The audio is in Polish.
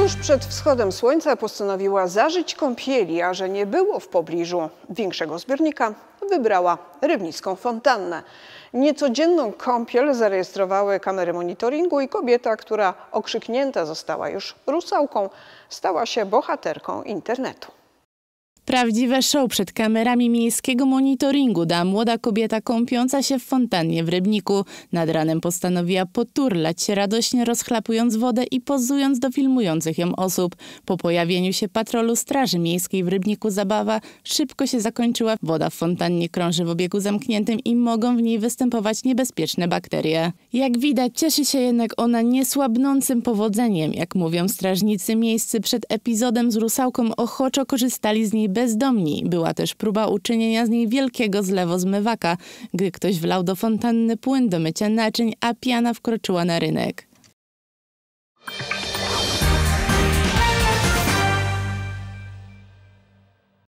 Tuż przed wschodem słońca postanowiła zażyć kąpieli, a że nie było w pobliżu większego zbiornika, wybrała rybnicką fontannę. Niecodzienną kąpiel zarejestrowały kamery monitoringu i kobieta, która okrzyknięta została już rusałką, stała się bohaterką internetu. Prawdziwe show przed kamerami miejskiego monitoringu da młoda kobieta kąpiąca się w fontannie w Rybniku. Nad ranem postanowiła poturlać się radośnie rozchlapując wodę i pozując do filmujących ją osób. Po pojawieniu się patrolu Straży Miejskiej w Rybniku zabawa szybko się zakończyła. Woda w fontannie krąży w obiegu zamkniętym i mogą w niej występować niebezpieczne bakterie. Jak widać cieszy się jednak ona niesłabnącym powodzeniem. Jak mówią strażnicy miejscy przed epizodem z rusałką ochoczo korzystali z niej bez bezdomni. Była też próba uczynienia z niej wielkiego zlewo zmywaka, gdy ktoś wlał do fontanny płyn do mycia naczyń, a piana wkroczyła na rynek.